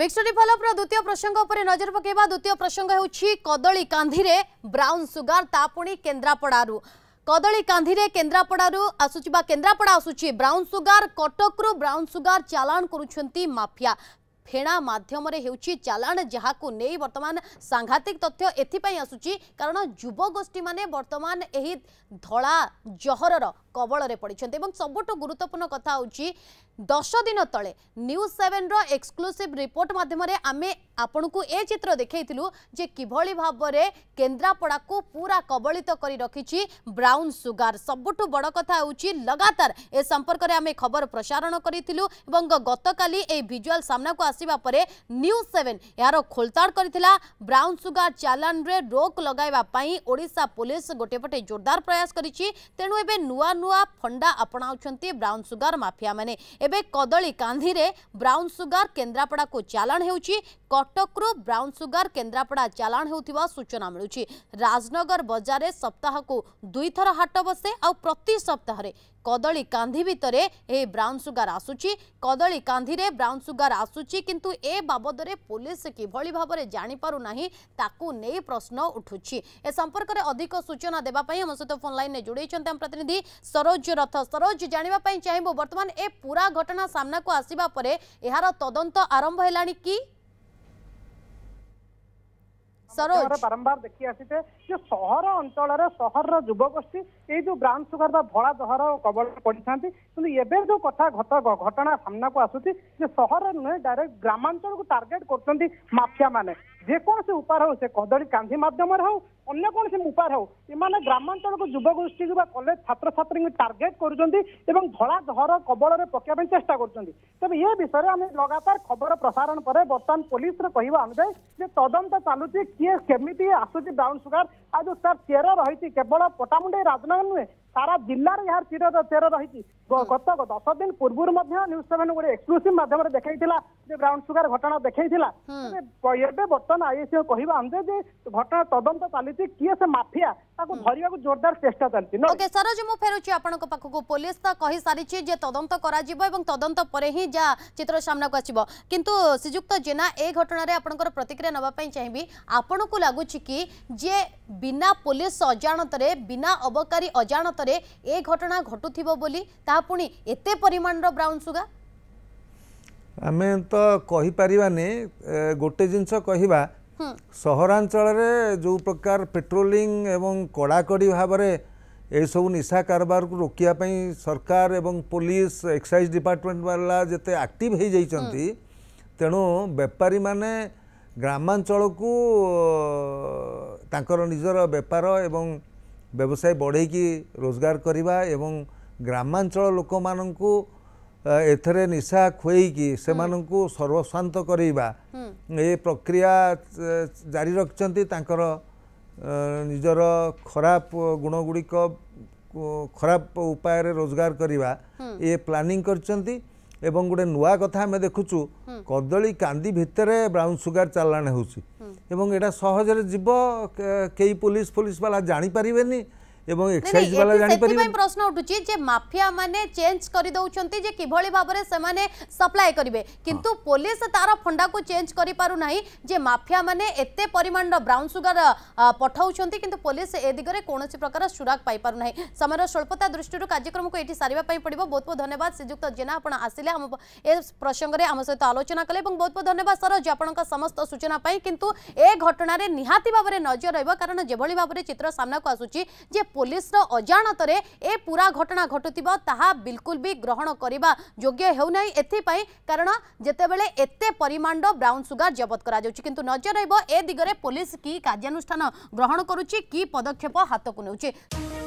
ବିକ୍ସରି ଫଲପ୍ର ଦ୍ୱିତୀୟ ପ୍ରସଙ୍ଗ ଉପରେ ନଜର ପକାଇବା ଦ୍ୱିତୀୟ ପ୍ରସଙ୍ଗ ହେଉଛି କଦଳୀ କାନ୍ଧିରେ ବ୍ରାଉନ୍ ସୁଗାର ତା ପୁଣି କେନ୍ଦ୍ରାପଡ଼ାରୁ କଦଳୀ କାନ୍ଧିରେ କେନ୍ଦ୍ରାପଡ଼ାରୁ ଆସୁଥିବା କେନ୍ଦ୍ରାପଡ଼ା ଆସୁଛି ବ୍ରାଉନ୍ ସୁଗାର କଟକରୁ ବ୍ରାଉନ୍ ସୁଗାର ଚାଲାଣ କରୁଛନ୍ତି ମାଫିଆ ଫେଣା ମାଧ୍ୟମରେ ହେଉଛି ଚାଲାଣ ଯାହାକୁ ନେଇ ବର୍ତ୍ତମାନ ସାଂଘାତିକ ତଥ୍ୟ ଏଥିପାଇଁ ଆସୁଛି କାରଣ ଯୁବଗୋଷ୍ଠୀମାନେ ବର୍ତ୍ତମାନ ଏହି ଧଳା ଜହରର କବଳରେ ପଡ଼ିଛନ୍ତି ଏବଂ ସବୁଠୁ ଗୁରୁତ୍ୱପୂର୍ଣ୍ଣ କଥା ହେଉଛି ଦଶ ଦିନ ତଳେ ନ୍ୟୁଜ୍ ସେଭେନ୍ର ଏକ୍ସକ୍ଲୁସିଭ୍ ରିପୋର୍ଟ ମାଧ୍ୟମରେ ଆମେ ଆପଣଙ୍କୁ ଏ ଚିତ୍ର ଦେଖାଇଥିଲୁ ଯେ କିଭଳି ଭାବରେ କେନ୍ଦ୍ରାପଡ଼ାକୁ ପୁରା କବଳିତ କରି ରଖିଛି ବ୍ରାଉନ୍ ସୁଗାର ସବୁଠୁ ବଡ଼ କଥା ହେଉଛି ଲଗାତାର ଏ ସମ୍ପର୍କରେ ଆମେ ଖବର ପ୍ରସାରଣ କରିଥିଲୁ ଏବଂ ଗତକାଲି ଏହି ଭିଜୁଆଲ୍ ସାମ୍ନାକୁ ଆସିବା ପରେ ନ୍ୟୁଜ୍ ସେଭେନ୍ ଏହାର ଖୋଳତାଡ଼ କରିଥିଲା ବ୍ରାଉନ୍ ସୁଗାର ଚାଲାଣରେ ରୋକ୍ ଲଗାଇବା ପାଇଁ ଓଡ଼ିଶା ପୁଲିସ୍ ଗୋଟିଏ ପଟେ ଜୋରଦାର ପ୍ରୟାସ କରିଛି ତେଣୁ ଏବେ ନୂଆ ନୂଆ ଫଣ୍ଡା ଆପଣାଉଛନ୍ତି ବ୍ରାଉନ୍ ସୁଗାର ମାଫିଆମାନେ एवं कदमी कांधी में ब्राउन सुगार केन्द्रापड़ा को चलाण होटक्रु ब्राउन सुगार केन्द्रापड़ा चलाण होता सूचना मिलू राजनगर बजार सप्ताह को दुई थर हाट बसे आ प्रति सप्ताह କଦଳୀ କାନ୍ଧି ଭିତରେ ଏହି ବ୍ରାଉନ୍ ସୁଗାର ଆସୁଛି କଦଳୀ କାନ୍ଧିରେ ବ୍ରାଉନ୍ ସୁଗାର ଆସୁଛି କିନ୍ତୁ ଏ ବାବଦରେ ପୁଲିସ କିଭଳି ଭାବରେ ଜାଣିପାରୁନାହିଁ ତାକୁ ନେଇ ପ୍ରଶ୍ନ ଉଠୁଛି ଏ ସମ୍ପର୍କରେ ଅଧିକ ସୂଚନା ଦେବା ପାଇଁ ଆମ ସହିତ ଫୋନ୍ ଲାଇନ୍ରେ ଯୋଡ଼ିଛନ୍ତି ଆମ ପ୍ରତିନିଧି ସରୋଜ ରଥ ସରୋଜ ଜାଣିବା ପାଇଁ ଚାହିଁବୁ ବର୍ତ୍ତମାନ ଏ ପୁରା ଘଟଣା ସାମ୍ନାକୁ ଆସିବା ପରେ ଏହାର ତଦନ୍ତ ଆରମ୍ଭ ହେଲାଣି କି ବାରମ୍ବାର ଦେଖି ଆସିଥିଲେ ସେ ସହର ଅଞ୍ଚଳରେ ସହରର ଯୁବଗୋଷ୍ଠୀ ଏଇ ଯୋଉ ବ୍ରାଉନ ସୁଗାର ବା ଧଳା ଜହର କବଳ ପଡ଼ିଥାନ୍ତି କିନ୍ତୁ ଏବେ ଯୋଉ କଥା ଘଟଣା ସାମ୍ନାକୁ ଆସୁଛି ଯେ ସହର ନୁହେଁ ଡାଇରେକ୍ଟ ଗ୍ରାମାଞ୍ଚଳକୁ ଟାର୍ଗେଟ କରୁଛନ୍ତି ମାଫିଆ ମାନେ ଯେକୌଣସି ଉପାୟ ହଉ ସେ କଦଳୀ କାନ୍ଧି ମାଧ୍ୟମରେ ହଉ ଅନ୍ୟ କୌଣସି ଉପାୟ ହଉ ଏମାନେ ଗ୍ରାମାଞ୍ଚଳକୁ ଯୁବଗୋଷ୍ଠୀକୁ ବା କଲେଜ ଛାତ୍ରଛାତ୍ରୀଙ୍କୁ ଟାର୍ଗେଟ କରୁଛନ୍ତି ଏବଂ ଧଳା ଧର କବଳରେ ପକେଇବା ପାଇଁ ଚେଷ୍ଟା କରୁଛନ୍ତି ତେବେ ଏ ବିଷୟରେ ଆମେ ଲଗାତାର ଖବର ପ୍ରସାରଣ ପରେ ବର୍ତ୍ତମାନ ପୋଲିସର କହିବା ଅନୁଯାୟୀ ଯେ ତଦନ୍ତ ଚାଲୁଛି କିଏ କେମିତି ଆସୁଛି ବ୍ରାଉନ ସୁଗାର आज तो सर चेहरा रही केवल पटामुंडे राजनगर नुहे सारा जिलार यार चीर चेर रही गत दस दिन पूर्व न्यूज सेवेन गोटे एक्सक्लूसीव मध्यम देखा ब्राउन सुगार घटना देखा बर्तन आईएसी कह घटना तदंत चली किए से मफिया चित्र को आसो जेना ये घटन प्रतिक्रिया नापी पुलिस अजाणतरे अजाणत ପରେ ଏ ଘଟଣା ଘଟୁଥିବ ବୋଲି ତାହା ପୁଣି ଏତେ ପରିମାଣର ବ୍ରାଉନ୍ ସୁଗା ଆମେ ତ କହିପାରିବାନି ଗୋଟେ ଜିନିଷ କହିବା ସହରାଞ୍ଚଳରେ ଯେଉଁ ପ୍ରକାର ପେଟ୍ରୋଲିଂ ଏବଂ କଡ଼ାକଡ଼ି ଭାବରେ ଏସବୁ ନିଶା କାରବାରକୁ ରୋକିବା ପାଇଁ ସରକାର ଏବଂ ପୋଲିସ ଏକ୍ସାଇଜ ଡିପାର୍ଟମେଣ୍ଟ ବାଲା ଯେତେ ଆକ୍ଟିଭ ହୋଇଯାଇଛନ୍ତି ତେଣୁ ବେପାରୀମାନେ ଗ୍ରାମାଞ୍ଚଳକୁ ତାଙ୍କର ନିଜର ବେପାର ଏବଂ ବ୍ୟବସାୟ ବଢ଼େଇକି ରୋଜଗାର କରିବା ଏବଂ ଗ୍ରାମାଞ୍ଚଳ ଲୋକମାନଙ୍କୁ ଏଥିରେ ନିଶା ଖୁଆଇକି ସେମାନଙ୍କୁ ସର୍ବସ୍ୱାନ୍ତ କରେଇବା ଏ ପ୍ରକ୍ରିୟା ଜାରି ରଖିଛନ୍ତି ତାଙ୍କର ନିଜର ଖରାପ ଗୁଣଗୁଡ଼ିକ ଖରାପ ଉପାୟରେ ରୋଜଗାର କରିବା ଏ ପ୍ଲାନିଂ କରିଛନ୍ତି ଏବଂ ଗୋଟେ ନୂଆ କଥା ଆମେ ଦେଖୁଛୁ କଦଳୀ କାନ୍ଦି ଭିତରେ ବ୍ରାଉନ୍ ସୁଗାର ଚାଲାଣ ହେଉଛି ଏବଂ ଏଇଟା ସହଜରେ ଯିବ କେହି ପୋଲିସ ଫୋଲିସ ବାଲା ଜାଣିପାରିବେନି এবং এক্সাইজ বালা জানি পারিবে সেপাই প্রশ্ন উঠুছি যে মাফিয়া মানে চেঞ্জ করে দউছন্তি যে কিভাবে ভাবে সেমানে সাপ্লাই করিবে কিন্তু পুলিশ তার ফন্ডা কো চেঞ্জ করি পারু নাই যে মাফিয়া মানে এতে পরিমাণর ব্রাউন সুগার পঠাউছন্তি কিন্তু পুলিশ এ দিগরে কোনসি প্রকার সুরাগ পাই পারু নাই সময়ের স্বল্পতা দৃষ্টির কার্যক্রম কো এটি সারিবা পাই পড়িব বহুত বহুত ধন্যবাদ শ্রীযুক্ত জেনা আপন আসিলে আম এ প্রসঙ্গরে আম সহিত আলোচনা কলে এবং বহুত বহুত ধন্যবাদ সর যে আপনক সমস্ত সূচনা পাই কিন্তু এ ঘটনারে নিহাতি ভাবে নজর রহিব কারণ যেভাবে ভাবে চিত্র সামনাকু আসুচি যে ପୋଲିସର ଅଜାଣତରେ ଏ ପୁରା ଘଟଣା ଘଟୁଥିବ ତାହା ବିଲକୁଲ ବି ଗ୍ରହଣ କରିବା ଯୋଗ୍ୟ ହେଉନାହିଁ ଏଥିପାଇଁ କାରଣ ଯେତେବେଳେ ଏତେ ପରିମାଣର ବ୍ରାଉନ୍ ସୁଗାର ଜବତ କରାଯାଉଛି କିନ୍ତୁ ନଜର ରହିବ ଏ ଦିଗରେ ପୋଲିସ କି କାର୍ଯ୍ୟାନୁଷ୍ଠାନ ଗ୍ରହଣ କରୁଛି କି ପଦକ୍ଷେପ ହାତକୁ ନେଉଛି